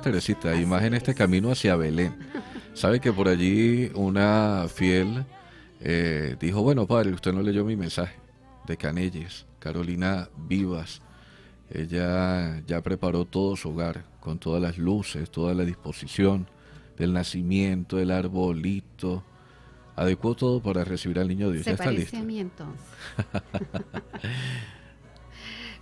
Teresita, y este camino hacia Belén. Sabe que por allí una fiel eh, dijo, bueno, padre, usted no leyó mi mensaje de Canelles, Carolina Vivas. Ella ya preparó todo su hogar, con todas las luces, toda la disposición del nacimiento, el arbolito. Adecuó todo para recibir al niño de Dios. Se ya está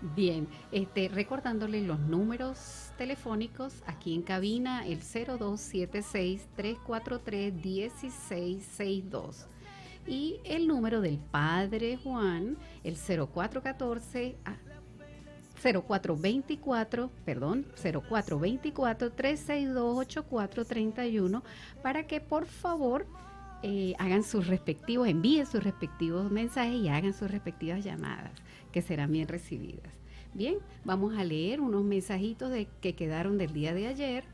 Bien, este, recordándole los números telefónicos aquí en cabina, el 0276-343-1662 y el número del padre Juan, el 0414 0424, ah, perdón, 0424 362 8431 para que por favor eh, hagan sus respectivos, envíen sus respectivos mensajes y hagan sus respectivas llamadas, que serán bien recibidas. Bien, vamos a leer unos mensajitos de, que quedaron del día de ayer.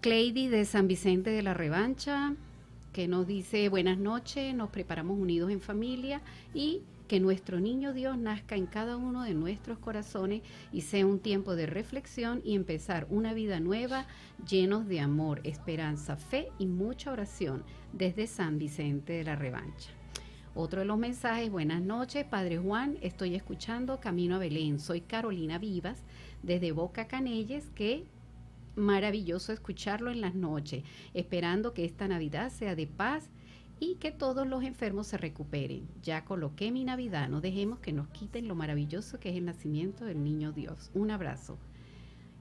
clay de San Vicente de la Revancha, que nos dice buenas noches, nos preparamos unidos en familia y que nuestro niño Dios nazca en cada uno de nuestros corazones y sea un tiempo de reflexión y empezar una vida nueva llenos de amor, esperanza, fe y mucha oración desde San Vicente de la Revancha. Otro de los mensajes, buenas noches, Padre Juan, estoy escuchando Camino a Belén, soy Carolina Vivas desde Boca Canelles, que maravilloso escucharlo en las noches, esperando que esta Navidad sea de paz y que todos los enfermos se recuperen. Ya coloqué mi Navidad, no dejemos que nos quiten lo maravilloso que es el nacimiento del niño Dios. Un abrazo.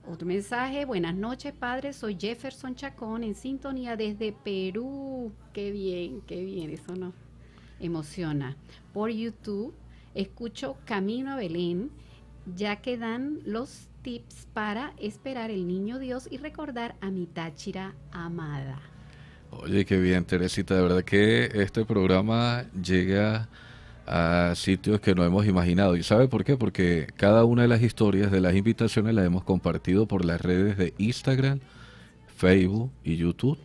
Otro mensaje, buenas noches padre, soy Jefferson Chacón en sintonía desde Perú. Qué bien, qué bien, eso nos emociona. Por YouTube escucho Camino a Belén, ya que dan los tips para esperar el niño Dios y recordar a mi Táchira amada. Oye, qué bien, Teresita. De verdad que este programa llega a sitios que no hemos imaginado. ¿Y sabe por qué? Porque cada una de las historias de las invitaciones las hemos compartido por las redes de Instagram, Facebook y YouTube.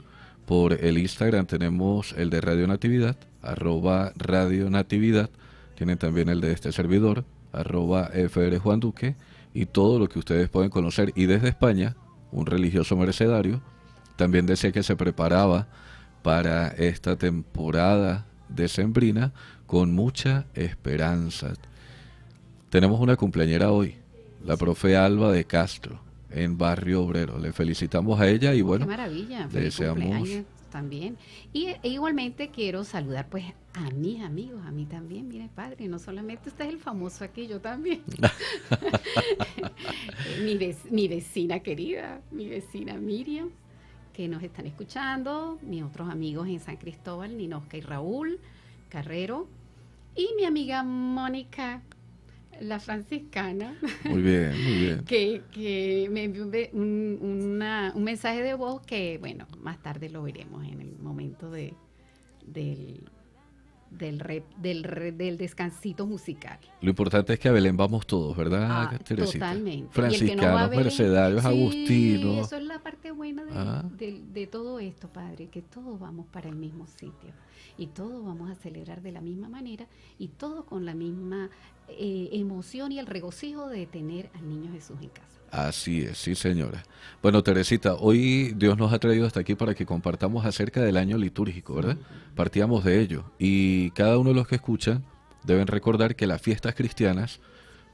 Por el Instagram tenemos el de Radio Natividad, arroba Radio Natividad. Tienen también el de este servidor, arroba FR Juan Duque. Y todo lo que ustedes pueden conocer. Y desde España, un religioso mercedario también decía que se preparaba para esta temporada decembrina con mucha esperanza. Tenemos una cumpleañera hoy, la profe Alba de Castro, en Barrio Obrero. Le felicitamos a ella y bueno, Qué le deseamos también. Y e igualmente quiero saludar pues a mis amigos, a mí también, mire padre, no solamente usted es el famoso aquí, yo también. mi vecina querida, mi vecina Miriam, que nos están escuchando, mis otros amigos en San Cristóbal, Ninosca y Raúl Carrero, y mi amiga Mónica, la franciscana. Que, me envió un, mensaje de voz que, bueno, más tarde lo veremos en el momento de, del del, del, descansito musical. Lo importante es que a Belén vamos todos, ¿verdad? Ah, totalmente. Franciscanos, mercedarios, sí, agustinos. Eso es la parte buena ah. de, todo esto, Padre, que todos vamos para el mismo sitio y todos vamos a celebrar de la misma manera y todos con la misma eh, emoción y el regocijo de tener al niño Jesús en casa. Así es, sí señora. Bueno, Teresita, hoy Dios nos ha traído hasta aquí para que compartamos acerca del año litúrgico, ¿verdad? Partíamos de ello. Y cada uno de los que escuchan deben recordar que las fiestas cristianas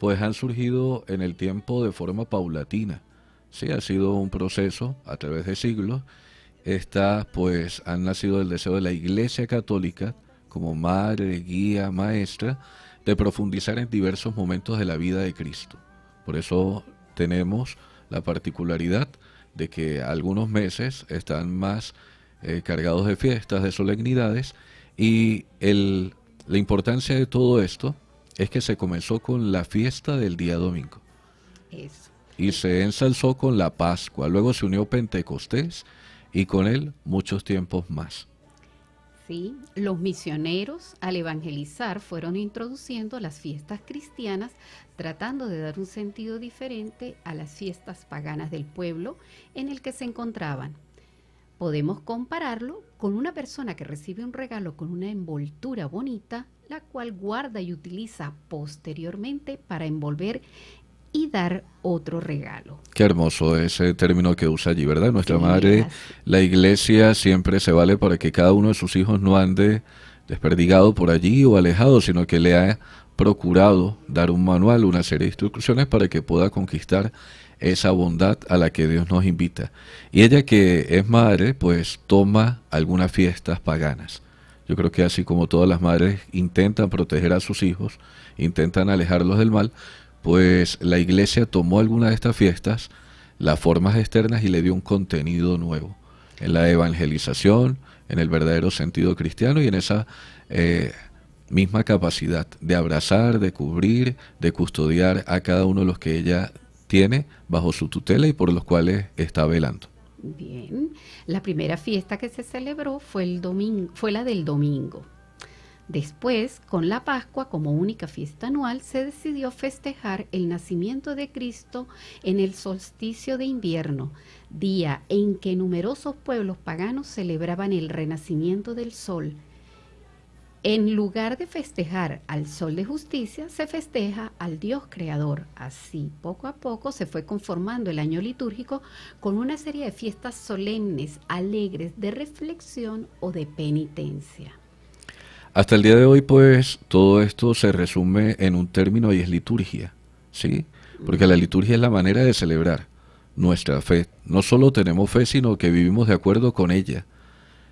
pues han surgido en el tiempo de forma paulatina. Sí, ha sido un proceso a través de siglos. Estas pues han nacido del deseo de la Iglesia Católica como madre, guía, maestra, de profundizar en diversos momentos de la vida de Cristo. Por eso tenemos la particularidad de que algunos meses están más eh, cargados de fiestas, de solemnidades, y la importancia de todo esto es que se comenzó con la fiesta del día domingo. Y se ensalzó con la Pascua, luego se unió Pentecostés y con él muchos tiempos más los misioneros al evangelizar fueron introduciendo las fiestas cristianas, tratando de dar un sentido diferente a las fiestas paganas del pueblo en el que se encontraban. Podemos compararlo con una persona que recibe un regalo con una envoltura bonita, la cual guarda y utiliza posteriormente para envolver y dar otro regalo. Qué hermoso ese término que usa allí, ¿verdad? Nuestra madre, la iglesia siempre se vale para que cada uno de sus hijos no ande desperdigado por allí o alejado, sino que le ha procurado dar un manual, una serie de instrucciones para que pueda conquistar esa bondad a la que Dios nos invita. Y ella que es madre, pues toma algunas fiestas paganas. Yo creo que así como todas las madres intentan proteger a sus hijos, intentan alejarlos del mal, pues la iglesia tomó alguna de estas fiestas, las formas externas y le dio un contenido nuevo en la evangelización, en el verdadero sentido cristiano y en esa eh, misma capacidad de abrazar, de cubrir, de custodiar a cada uno de los que ella tiene bajo su tutela y por los cuales está velando. Bien, la primera fiesta que se celebró fue, el domingo, fue la del domingo, Después, con la Pascua como única fiesta anual, se decidió festejar el nacimiento de Cristo en el solsticio de invierno, día en que numerosos pueblos paganos celebraban el renacimiento del sol. En lugar de festejar al sol de justicia, se festeja al Dios creador. Así, poco a poco se fue conformando el año litúrgico con una serie de fiestas solemnes, alegres, de reflexión o de penitencia. Hasta el día de hoy, pues, todo esto se resume en un término y es liturgia, ¿sí? Porque la liturgia es la manera de celebrar nuestra fe. No solo tenemos fe, sino que vivimos de acuerdo con ella.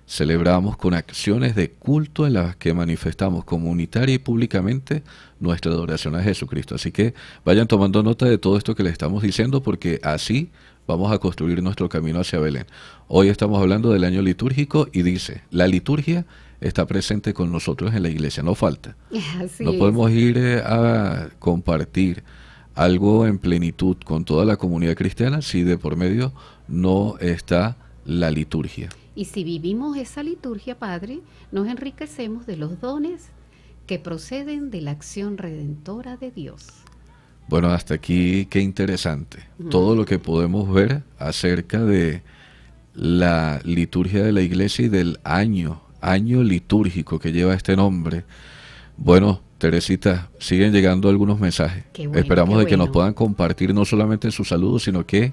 Celebramos con acciones de culto en las que manifestamos comunitaria y públicamente nuestra adoración a Jesucristo. Así que vayan tomando nota de todo esto que les estamos diciendo porque así vamos a construir nuestro camino hacia Belén. Hoy estamos hablando del año litúrgico y dice, la liturgia está presente con nosotros en la iglesia, no falta. no podemos ir eh, a compartir algo en plenitud con toda la comunidad cristiana si de por medio no está la liturgia. Y si vivimos esa liturgia, Padre, nos enriquecemos de los dones que proceden de la acción redentora de Dios. Bueno, hasta aquí qué interesante. Todo lo que podemos ver acerca de la liturgia de la iglesia y del año año litúrgico que lleva este nombre. Bueno, Teresita, siguen llegando algunos mensajes. Esperamos de que nos puedan compartir no solamente sus saludos, sino que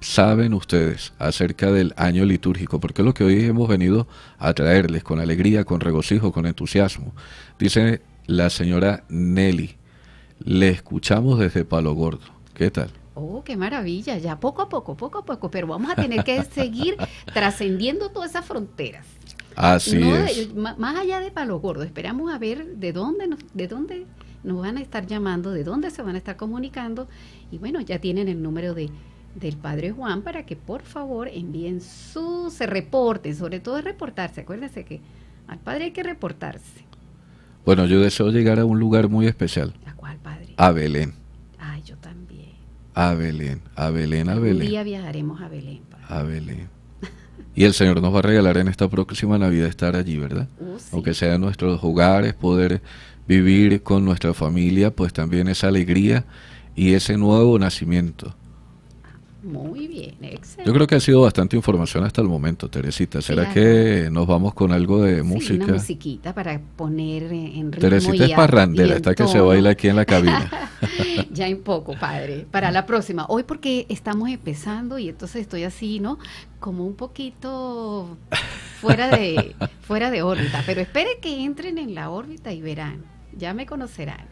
saben ustedes acerca del año litúrgico, porque es lo que hoy hemos venido a traerles con alegría, con regocijo, con entusiasmo. Dice la señora Nelly, le escuchamos desde Palo Gordo. ¿Qué tal? Oh, qué maravilla, ya poco a poco, poco a poco, pero vamos a tener que seguir trascendiendo todas esas fronteras. Así es. Más allá de palo gordo, esperamos a ver de dónde nos, de dónde nos van a estar llamando, de dónde se van a estar comunicando. Y bueno, ya tienen el número de, del Padre Juan para que por favor envíen su, reportes, sobre todo reportarse. Acuérdense que al Padre hay que reportarse. Bueno, yo deseo llegar a un lugar muy especial. ¿A cuál, Padre? A Belén. Ay, yo también. A Belén, a Belén, a Belén. Un día viajaremos a Belén. A Belén. Y el Señor nos va a regalar en esta próxima Navidad estar allí, ¿verdad? Oh, Aunque sea en nuestros hogares, poder vivir con nuestra familia, pues también esa alegría y ese nuevo nacimiento. Muy bien, excelente. Yo creo que ha sido bastante información hasta el momento, Teresita. ¿Será que nos vamos con algo de música? Sí, una musiquita para poner en ritmo Teresita es parrandera, está que se baila aquí en la cabina. ya en poco, padre. Para la próxima. Hoy porque estamos empezando y entonces estoy así, ¿no? Como un poquito fuera de, fuera de órbita. Pero espere que entren en la órbita y verán. Ya me conocerán.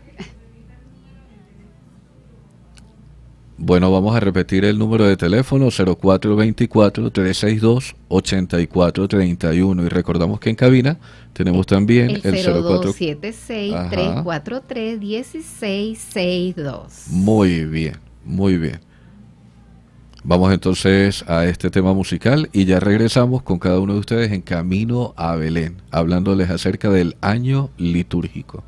Bueno, vamos a repetir el número de teléfono 0424-362-8431 y recordamos que en cabina tenemos también el, el 0276-343-1662. Muy bien, muy bien. Vamos entonces a este tema musical y ya regresamos con cada uno de ustedes en camino a Belén, hablándoles acerca del año litúrgico.